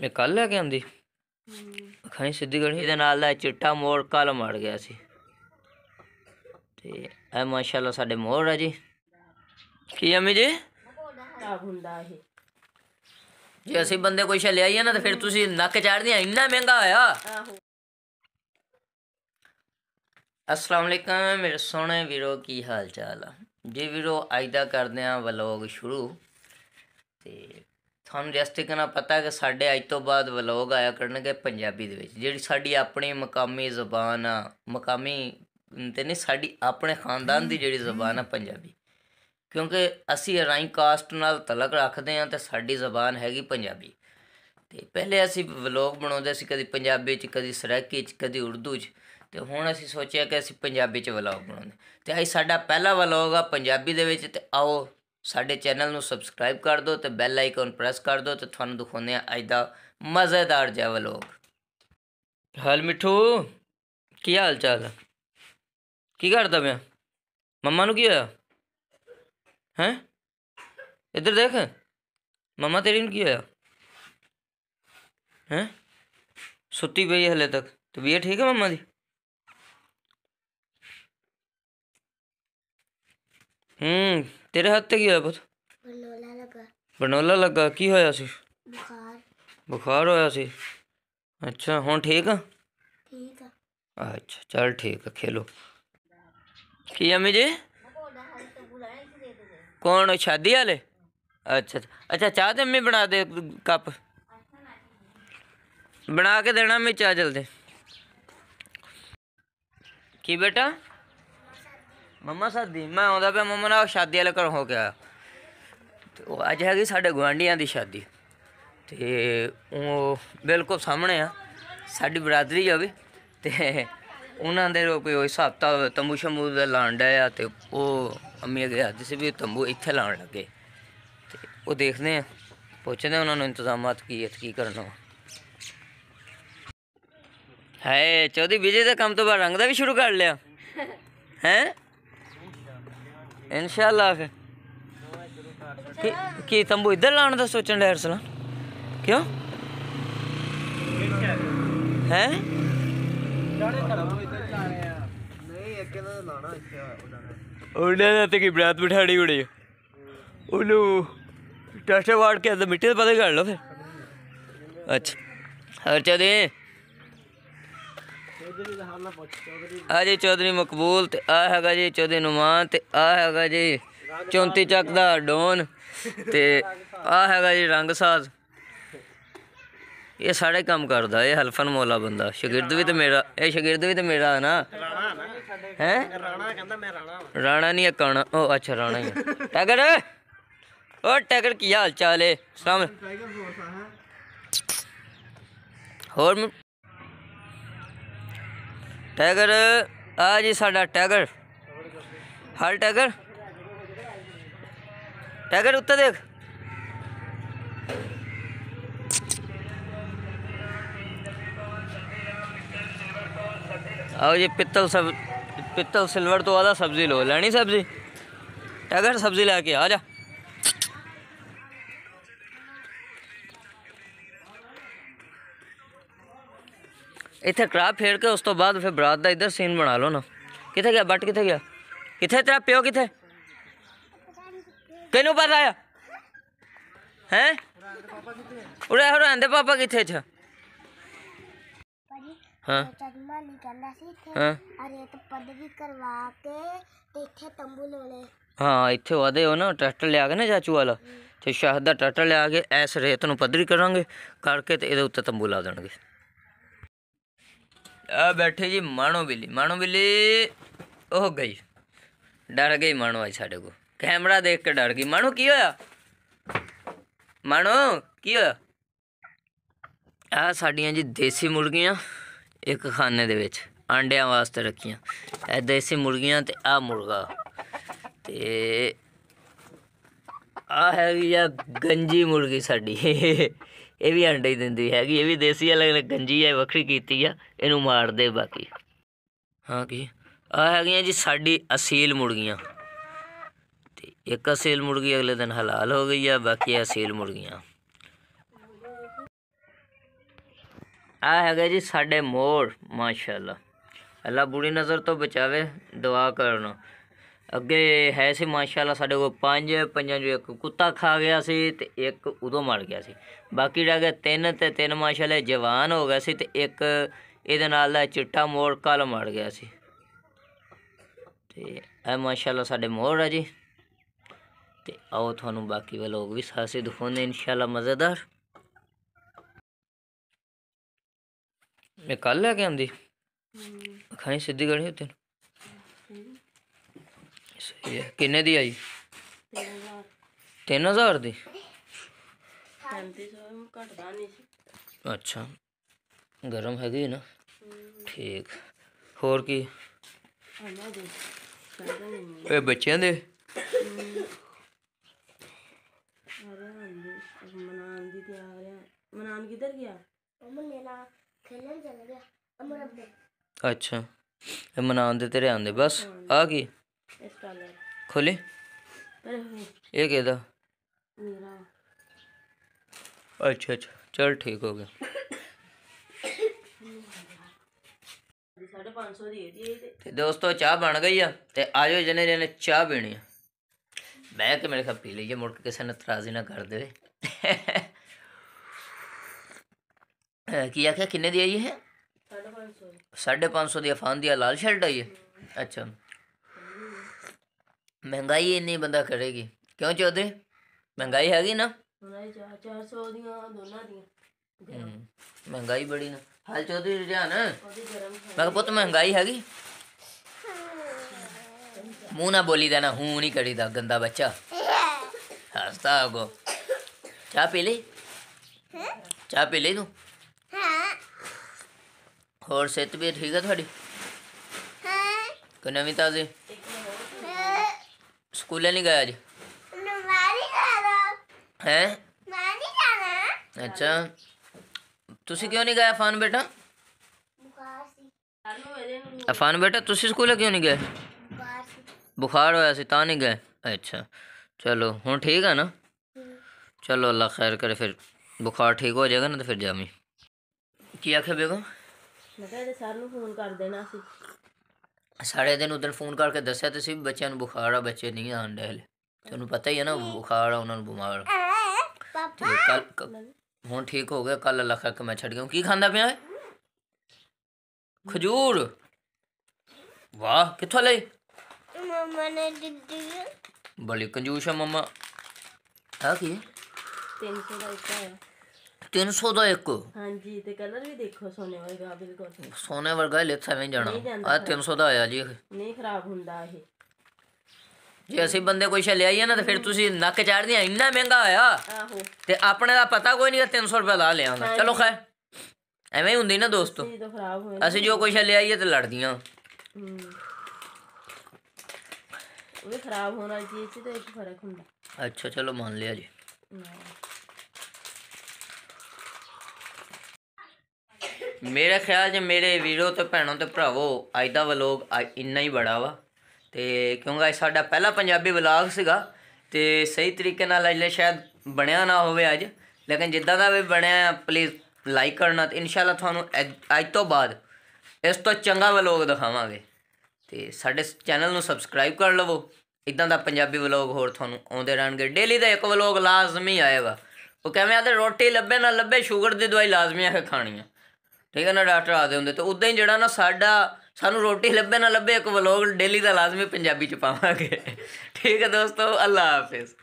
ਮੈਂ ਕੱਲ ਲੈ ਕੇ ਆਂਦੀ ਖਾਈ ਸਿੱਧੀ ਗੜੀ ਦੇ ਨਾਲ ਦਾ ਚਿੱਟਾ ਮੋੜ ਕੱਲ ਮੜ ਗਿਆ ਸੀ ਤੇ ਇਹ ਮਾਸ਼ਾਅੱਲਾ ਸਾਡੇ ਮੋੜ ਆ ਜੀ ਕੀ ਅਮੀ ਜੀ ਹੁੰਦਾ ਹੈ ਜੇ ਅਸੀਂ ਬੰਦੇ ਕੋਈ ਛੱਲੇ ਹੀ ਨਾ ਤਾਂ ਫਿਰ ਤੁਸੀਂ ਨੱਕ ਚਾੜਦੇ ਆ ਇੰਨਾ ਮਹਿੰਗਾ ਹੋਇਆ ਅਸਲਾਮ ਅਲੈਕਮ ਮੇਰੇ ਸੋਹਣੇ ਵੀਰੋ ਕੀ ਹਾਲ ਚਾਲ ਆ ਜੀ ਵੀਰੋ ਅੱਜ ਦਾ ਕਰਦੇ ਆ ਵਲੌਗ ਸ਼ੁਰੂ ਤੇ ਤੁਹਾਨੂੰ ਜਿਸ ਤਰੀਕੇ ਪਤਾ ਕਿ ਸਾਡੇ ਅੱਜ ਤੋਂ ਬਾਅਦ ਵਲੌਗ ਆਇਆ ਕਰਨਗੇ ਪੰਜਾਬੀ ਦੇ ਵਿੱਚ ਜਿਹੜੀ ਸਾਡੀ ਆਪਣੀ ਮਕਾਮੀ ਜ਼ੁਬਾਨ ਆ ਮਕਾਮੀ ਤੇ ਨਹੀਂ ਸਾਡੀ ਆਪਣੇ ਖਾਨਦਾਨ ਦੀ ਜਿਹੜੀ ਜ਼ੁਬਾਨ ਆ ਪੰਜਾਬੀ ਕਿਉਂਕਿ ਅਸੀਂ ਰਾਈ ਕਾਸਟ ਨਾਲ ਤਲਕ ਰੱਖਦੇ ਆ ਤੇ ਸਾਡੀ ਜ਼ੁਬਾਨ ਹੈਗੀ ਪੰਜਾਬੀ ਤੇ ਪਹਿਲੇ ਅਸੀਂ ਵਲੌਗ ਬਣਾਉਂਦੇ ਸੀ ਕਦੀ ਪੰਜਾਬੀ ਚ ਕਦੀ ਸਰਾਕੀ ਚ ਕਦੀ ਉਰਦੂ ਚ ਤੇ ਹੁਣ ਅਸੀਂ ਸੋਚਿਆ ਕਿ ਅਸੀਂ ਪੰਜਾਬੀ ਚ ਵਲੌਗ ਬਣਾਉਂਦੇ ਤੇ ਅੱਜ ਸਾਡਾ ਪਹਿਲਾ ਵਲੌਗ ਆ ਪੰਜਾਬੀ ਦੇ ਵਿੱਚ ਤੇ ਆਓ ਸਾਡੇ ਚੈਨਲ ਨੂੰ ਸਬਸਕ੍ਰਾਈਬ ਕਰ ਦਿਓ ਤੇ ਬੈਲ ਆਈਕਨ ਪ੍ਰੈਸ ਕਰ ਦਿਓ ਤੇ ਤੁਹਾਨੂੰ ਦਿਖਾਉਂਦੇ ਆ ਅੱਜ ਦਾ ਮਜ਼ੇਦਾਰ ਜਿਹਾ ਵਲੋਗ ਹਲ ਮਿੱਠੂ ਕੀ ਹਾਲ ਚਾਲ ਕੀ ਕਰਦਾ ਪਿਆ ਮੰਮਾ ਨੂੰ ਕੀ ਹੋਇਆ ਹੈ ਇੱਧਰ ਦੇਖ ਮੰਮਾ ਤੇਰੀ ਨੂੰ ਕੀ ਹੋਇਆ ਹੈ ਸੁੱਤੀ ਪਈ ਹਲੇ ਤੱਕ ਤਬੀਅਤ ਠੀਕ ਹੈ ਮੰਮਾ ਦੀ ਹੂੰ ਤੇਰੇ ਹੱਥ ਤੇ ਕੀ ਹੋਇਆ ਪੁੱਤ ਬਨੋਲਾ ਲੱਗਾ ਬਨੋਲਾ ਲੱਗਾ ਕੀ ਹੋਇਆ ਸੀ ਬੁਖਾਰ ਬੁਖਾਰ ਹੋਇਆ ਸੀ ਅੱਛਾ ਹੁਣ ਠੀਕ ਆ ਠੀਕ ਆ ਅੱਛਾ ਚਲ ਠੀਕ ਆ ਖੇਲੋ ਕੀ ਅਮੀ ਜੀ ਕੌਣ ਛਾਦੀ ਵਾਲੇ ਅੱਛਾ ਅੱਛਾ ਚਾਹ ਤੇ ਅਮੀ ਬਣਾ ਦੇ ਕੱਪ ਬਣਾ ਕੇ ਦੇਣਾ ਮੈਂ ਚਾਹ ਜਲਦੀ ਕੀ ਬੇਟਾ ਮੰਮਾ ਸਾਦੀ ਮੈਂ ਆਉਂਦਾ ਪਿਆ ਮੰਮਾ ਨਾਲ ਸ਼ਾਦੀ ਵਾਲੇ ਘਰੋਂ ਹੋ ਗਿਆ ਤੇ ਉਹ ਅੱਜ ਹੈਗੀ ਸਾਡੇ ਗਵਾਂਢੀਆਂ ਦੀ ਸ਼ਾਦੀ ਤੇ ਉਹ ਬਿਲਕੁਲ ਸਾਹਮਣੇ ਆ ਸਾਡੀ ਬਰਾਦਰੀ ਆ ਵੀ ਤੇ ਉਹਨਾਂ ਦੇ ਕੋਈ ਹਿਸਾਬ ਤਾਂ ਤੰਬੂ ਸ਼ੰਬੂ ਦਾ ਲਾਂਡਾ ਆ ਤੇ ਉਹ ਅੰਮੀ ਅਗੇ ਅੱਜ ਸੀ ਵੀ ਤੰਬੂ ਇੱਥੇ ਲਾਉਣ ਲੱਗੇ ਤੇ ਉਹ ਦੇਖਦੇ ਆ ਪੁੱਛਦੇ ਉਹਨਾਂ ਨੂੰ ਇੰਤਜ਼ਾਮਾਤ ਕੀ ਹੈ ਕੀ ਕਰਨਾ ਹਾਏ ਚੌਧਰੀ ਵਿਜੇ ਦਾ ਕੰਮ ਤੋਂ ਬਾਅਦ ਰੰਗ ਦਾ ਵੀ ਸ਼ੁਰੂ ਕਰ ਲਿਆ ਹੈ इनशाला की तंबू इधर लाने का सोचन डे अरसला क्यों है उड़ने की बरात बिठाड़ी उड़ी उलू टटे वाड़ के मिट्टी पता कर लो फिर अच्छा हर चले ਆ ਜੀ ਚੌਧਰੀ ਮਕਬੂਲ ਤੇ ਆ ਹੈਗਾ ਜੀ ਚੌਧਰੀ ਨੁਮਾਨ ਤੇ ਆ ਹੈਗਾ ਜੀ 34 ਚੱਕ ਦਾ ਡੋਨ ਤੇ ਆ ਹੈਗਾ ਜੀ ਰੰਗ ਸਾਜ਼ ਇਹ ਸਾਰੇ ਕੰਮ ਕਰਦਾ ਇਹ ਹਲਫਨ ਮੋਲਾ ਬੰਦਾ ਸ਼ਾਗਿਰਦ ਵੀ ਤੇ ਮੇਰਾ ਇਹ ਸ਼ਾਗਿਰਦ ਵੀ ਤੇ ਮੇਰਾ ਹੈ ਨਾ ਹੈ ਰਾਣਾ ਕਹਿੰਦਾ ਮੈਂ ਰਾਣਾ ਰਾਣਾ ਨਹੀਂ ਕਾਣਾ ਉਹ ਅੱਛਾ ਰਾਣਾ ਹੀ ਟੈਗਰ ਓ ਟੈਗਰ ਕੀ ਹਾਲ ਚਾਲ ਹੈ ਸਲਾਮ ਹੋਰ टैगर आ जी साड़ा टैगर हाल टैगर टैगर ਉੱਤੇ देख आओ जी पित्तल सब पित्तल सिल्वर तो आधा सब्जी लो लैनी सब्जी टैगर सब्जी लेके आ जा ਇੱਥੇ ਕਰਾ ਫੇੜ ਕੇ ਉਸ ਤੋਂ ਬਾਅਦ ਫਿਰ ਬਰਾਤ ਦਾ ਇੱਧਰ ਸੀਨ ਬਣਾ ਲਓ ਨਾ ਕਿੱਥੇ ਗਿਆ ਬੱਟ ਕਿੱਥੇ ਗਿਆ ਕਿੱਥੇ ਤੇਰਾ ਪਿਓ ਕਿੱਥੇ ਕਿਨੂੰ ਪਤਾ ਆ ਹੈ ਉਰੇ ਹੋਰ ਆਂਦੇ ਪਾਪਾ ਕਿੱਥੇ ਛ ਹਾਂ ਕਹਿੰਦਾ ਸੀ ਹਾਂ ਅਰੇ ਤਾਂ ਕਰਵਾ ਕੇ ਤੇ ਇੱਥੇ ਤੰਬੂ ਹਾਂ ਇੱਥੇ ਵਾਦੇ ਹੋ ਨਾ ਟਰੈਕਟਰ ਲਿਆ ਕੇ ਨਾ ਚਾਚੂ ਵਾਲਾ ਤੇ ਸ਼ਾਹਦ ਦਾ ਟਰੈਕਟਰ ਲਿਆ ਕੇ ਐਸ ਰੇਤ ਨੂੰ ਪੱਧਰੀ ਕਰਾਂਗੇ ਕਰਕੇ ਤੇ ਇਹਦੇ ਉੱਤੇ ਤੰਬੂ ਲਾ ਦੇਣਗੇ ਆ ਬੈਠੇ ਜੀ ਮਾਣੋ ਬਿੱਲੀ ਮਾਣੋ ਬਿੱਲੀ ਉਹ ਗਈ ਡਰ ਗਈ ਮਾਣੋ ਆਈ ਸਾਡੇ ਕੋ ਕੈਮਰਾ ਦੇਖ ਕੇ ਡਰ ਗਈ ਮਾਣੋ ਕੀ ਹੋਇਆ ਮਾਣੋ ਕੀ ਹੋਇਆ ਆ ਸਾਡੀਆਂ ਜੀ ਦੇਸੀ ਮੁਰਗੀਆਂ ਇੱਕ ਖਾਨੇ ਦੇ ਵਿੱਚ ਆਂਡਿਆਂ ਵਾਸਤੇ ਰੱਖੀਆਂ ਇਹ ਦੇਸੀ ਮੁਰਗੀਆਂ ਤੇ ਆ ਮੁਰਗਾ ਤੇ ਆ ਹੈਗੀ ਆ ਗੰਜੀ ਮੁਰਗੀ ਸਾਡੀ ਇਹ ਵੀ ਅੰਡੇ ਹੀ ਦਿੰਦੀ ਹੈਗੀ ਇਹ ਵੀ ਦੇਸੀ ਵਾਲੇ ਗੰਜੀ ਹੈ ਵੱਖਰੀ ਕੀਤੀ ਆ ਇਹਨੂੰ ਮਾਰਦੇ ਬਾਕੀ ਹਾਂ ਕੀ ਆ ਹੈਗੀਆਂ ਜੀ ਸਾਡੀ ਅਸੀਲ ਮੁਰਗੀਆਂ ਤੇ ਇੱਕ ਅਸੀਲ ਮੁਰਗੀ ਅਗਲੇ ਦਿਨ ਹਲਾਲ ਹੋ ਗਈ ਆ ਬਾਕੀ ਅਸੀਲ ਮੁਰਗੀਆਂ ਆ ਹੈਗਾ ਜੀ ਸਾਡੇ ਮੋਰ ਮਾਸ਼ਾਅੱਲਾ ਅੱਲਾ ਬੁਰੀ ਨਜ਼ਰ ਤੋਂ ਬਚਾਵੇ ਦੁਆ ਕਰਨਾ ਅੱਗੇ ਹੈ ਸੀ ਮਾਸ਼ਾਅੱਲਾ ਸਾਡੇ ਕੋਲ ਪੰਜ ਪੰਜਾਂ ਜੋ ਇੱਕ ਕੁੱਤਾ ਖਾ ਗਿਆ ਸੀ ਤੇ ਇੱਕ ਉਦੋਂ ਮਰ ਗਿਆ ਸੀ ਬਾਕੀ ਰਹਿ ਗਏ ਤਿੰਨ ਤੇ ਤਿੰਨ ਮਾਸ਼ਾਅੱਲਾ ਜਵਾਨ ਹੋ ਗਿਆ ਸੀ ਤੇ ਇੱਕ ਇਹਦੇ ਨਾਲ ਦਾ ਚਿੱਟਾ ਮੋੜ ਕੱਲ ਮਰ ਗਿਆ ਸੀ ਤੇ ਇਹ ਮਾਸ਼ਾਅੱਲਾ ਸਾਡੇ ਮੋੜ ਆ ਜੀ ਤੇ ਆਓ ਤੁਹਾਨੂੰ ਬਾਕੀ ਲੋਕ ਵੀ ਸਾਸੇ ਦਿਖਾਉਂਦੇ ਇਨਸ਼ਾਅੱਲਾ ਮਜ਼ੇਦਾਰ ਮੈਂ ਕੱਲ ਲੈ ਕੇ ਆਂਦੀ ਖਾਈ ਸਿੱਧੀ ਗੜੀ ਉੱਤੇ ਸਹੀ ਕਿੰਨੇ ਦੀ ਆਈ 3000 3000 ਦੀ 3500 ਘਟਦਾ ਨਹੀਂ ਸੀ ਅੱਛਾ ਗਰਮ ਹੈਗੀ ਨਾ ਠੀਕ ਹੋਰ ਕੀ ਇਹ ਬੱਚਿਆਂ ਦੇ ਮਨਾਨ ਦੀ ਆ ਰਿਹਾ ਮਨਾਨ ਕਿੱਧਰ ਗਿਆ ਉਹ ਮੇਰਾ ਖੇਲਣ ਚਲ ਗਿਆ ਅਮਰ ਅੱਛਾ ਇਹ ਮਨਾਨ ਦੇ ਤੇਰੇ ਆਂਦੇ ਬਸ ਆ ਕੀ खोले एक इधर अच्छा अच्छा चल ठीक हो गया ते दोस्तों चाह बन गई है ते आज जने जने चाह पीनी है बह तो के मेरे ख्याल पी लीजिए मुड़ किसी ने तराजी ना कर दे की आख्या किन्ने दी आई है साढ़े पाँच सौ दी अफान दिया लाल शर्ट आई है हाँ। अच्छा ਮਹਿੰਗਾਈ ਇੰਨੀ ਬੰਦਾ ਕਰੇਗੀ ਕਿਉਂ ਚੌਧਰੀ ਮਹਿੰਗਾਈ ਹੈਗੀ ਨਾ ਮਹਿੰਗਾਈ 400 ਦੀਆਂ ਦੋਨਾਂ ਦੀਆਂ ਹਮ, ਮਹਿੰਗਾਈ ਬੜੀ ਨਾ ਹਾਲ ਚੌਧਰੀ ਰੁਝਾਨ ਮੈਂ ਕਿਹਾ ਪੁੱਤ ਮਹਿੰਗਾਈ ਹੈਗੀ ਮੂੰਹ ਨਾ ਬੋਲੀ ਦੇਣਾ ਹੂੰ ਨਹੀਂ ਕਰੀਦਾ ਗੰਦਾ ਬੱਚਾ ਹੱਸਦਾ ਹੋ ਚਾ ਪੀ ਲਈ ਚਾ ਪੀ ਲਈ ਤੂੰ ਹਾਂ ਹੋਰ ਸਿਹਤ ਵੀ ਠੀਕ ਹੈ ਤੁਹਾਡੀ ਹਾਂ ਕਿ ਨਵੀਂ ਤਾਜ਼ੀ स्कूल नहीं गया आज है अच्छा ਤੁਸੀਂ ਕਿਉਂ ਨਹੀਂ ਗਏ ਅਫਾਨ ਬੇਟਾ ਅਫਾਨ ਬੇਟਾ ਤੁਸੀਂ ਸਕੂਲ ਕਿਉਂ ਨਹੀਂ ਗਏ ਬੁਖਾਰ ਹੋਇਆ ਸੀ ਤਾਂ ਨਹੀਂ ਗਏ ਅੱਛਾ ਚਲੋ ਹੁਣ ਠੀਕ ਆ ਨਾ ਚਲੋ ਅੱਲਾ ਖੈਰ ਕਰੇ ਫਿਰ ਬੁਖਾਰ ਠੀਕ ਹੋ ਜਾਏਗਾ ਨਾ ਤੇ ਫਿਰ ਜਾਵੀਂ ਕੀ ਆਖਿਆ ਬੇਗਮ ਮੈਂ ਕਿਹਾ ਇਹਦੇ ਸਰ ਨੂੰ ਫੋਨ ਕਰ ਦੇਣਾ ਸੀ ਸਾਰੇ ਦਿਨ ਉਦੋਂ ਫੋਨ ਕਰਕੇ ਦੱਸਿਆ ਤੇ ਸੀ ਬੱਚਿਆਂ ਨੂੰ ਬੁਖਾਰ ਆ ਬੱਚੇ ਨਹੀਂ ਆਣ ਦੇ ਹਲੇ ਤੁਹਾਨੂੰ ਪਤਾ ਹੀ ਹੈ ਨਾ ਬੁਖਾਰ ਆ ਉਹਨਾਂ ਨੂੰ ਬਿਮਾਰ ਪਾਪਾ ਹੁਣ ਠੀਕ ਹੋ ਗਿਆ ਕੱਲ ਲੱਖਾ ਕਿ ਮੈਂ ਛੱਡ ਗਿਆ ਕੀ ਖਾਂਦਾ ਪਿਆ ਖਜੂਰ ਵਾਹ ਕਿੱਥੋਂ ਲਈ ਮਮਾ ਨੇ ਦਿੱਤੀ ਬਲੀ ਕੰਜੂਸ਼ ਆ ਮਮਾ ਆ ਕੀ 300 ਦਾ ਇੱਕ 300 ਦਾ ਇੱਕ ਹਾਂਜੀ ਤੇ ਕਲਰ ਵੀ ਦੇਖੋ ਸੋਨੇ ਵਰਗਾ ਬਿਲਕੁਲ ਸੋਨੇ ਵਰਗਾ ਲਿੱਥਾ ਵੀ ਜਾਣਾ ਆ 300 ਦਾ ਆਇਆ ਜੀ ਨਹੀਂ ਖਰਾਬ ਹੁੰਦਾ ਇਹ ਜੇ ਅਸੀਂ ਬੰਦੇ ਕੋਈ ਹੀ ਆ ਨਾ ਤੇ ਫਿਰ ਤੁਸੀਂ ਨੱਕ ਚਾੜਦੇ ਆ ਇੰਨਾ ਮਹਿੰਗਾ ਆਇਆ ਆਹੋ ਤੇ ਆਪਣੇ ਦਾ ਪਤਾ ਕੋਈ ਨਹੀਂ ਕਿ 300 ਰੁਪਏ ਦਾ ਲਿਆ ਹੁੰਦਾ ਚਲੋ ਖੈ ਐਵੇਂ ਹੀ ਹੁੰਦੀ ਨਾ ਦੋਸਤੋ ਜੀ ਤਾਂ ਖਰਾਬ ਹੋਏ ਅਸੀਂ ਜੋ ਕੋਈ ਹੀ ਆ ਤੇ ਲੜਦੀਆਂ ਉਹ ਖਰਾਬ ਹੋਣਾ ਜੀ ਇਹ ਤਾਂ ਇੱਕ ਫਰਕ ਹੁੰਦਾ ਅੱਛਾ ਚਲੋ ਮੰਨ ਲਿਆ ਜੀ ਨਾ। ਮੇਰੇ ਖਿਆਲ 'ਚ ਮੇਰੇ ਵੀਰੋ ਤੇ ਭੈਣੋ ਤੇ ਭਰਾਵੋ ਅੱਜ ਦਾ ਵਲੋਗ ਇੰਨਾ ਹੀ ਬੜਾ ਵਾ ਤੇ ਕਿਉਂਕਿ ਅੱਜ ਸਾਡਾ ਪਹਿਲਾ ਪੰਜਾਬੀ ਵਲੋਗ ਸੀਗਾ ਤੇ ਸਹੀ ਤਰੀਕੇ ਨਾਲ ਅਜਲੇ ਸ਼ਾਇਦ ਬਣਿਆ ਨਾ ਹੋਵੇ ਅੱਜ ਲੇਕਿਨ ਜਿੱਦਾਂ ਦਾ ਵੀ ਬਣਿਆ ਪਲੀਜ਼ ਲਾਈਕ ਕਰਨਾ ਤੇ ਇਨਸ਼ਾਅੱਲਾ ਤੁਹਾਨੂੰ ਅੱਜ ਤੋਂ ਬਾਅਦ ਇਸ ਤੋਂ ਚੰਗਾ ਵਲੋਗ ਦਿਖਾਵਾਂਗੇ ਤੇ ਸਾਡੇ ਚੈਨਲ ਨੂੰ ਸਬਸਕ੍ਰਾਈਬ ਕਰ ਲਵੋ ਇਦਾਂ ਦਾ ਪੰਜਾਬੀ ਵਲੋਗ ਹੋਰ ਤੁਹਾਨੂੰ ਆਉਂਦੇ ਰਹਿਣਗੇ ਡੇਲੀ ਦਾ ਇੱਕ ਵਲੋਗ ਲਾਜ਼ਮੀ ਆਏਗਾ ਉਹ ਕਹਿੰਦੇ ਆ ਤੇ ਰੋਟੀ ਲੱਭੇ ਨਾ ਲੱਭੇ ਸ਼ੂਗਰ ਦੀ ਦਵਾਈ ਲਾਜ਼ਮੀ ਆ ਕੇ ਖਾਣੀ ਆ ਠੀਕ ਹੈ ਨਾ ਡਾਕਟਰ ਆਦੇ ਹੁੰਦੇ ਤੇ ਉਦਾਂ ਹੀ ਜਿਹੜਾ ਨਾ ਸਾਡਾ ਸਾਨੂੰ ਰੋਟੀ ਲੱਭੇ ਨਾ ਲੱਭੇ ਇੱਕ ਵਲੋਗ ਡੇਲੀ ਦਾ ਲਾਜ਼ਮੀ ਪੰਜਾਬੀ ਚ ਪਾਵਾਂਗੇ ਠੀਕ ਹੈ ਦੋਸਤੋ ਅੱਲਾ ਹਾਫਿਜ਼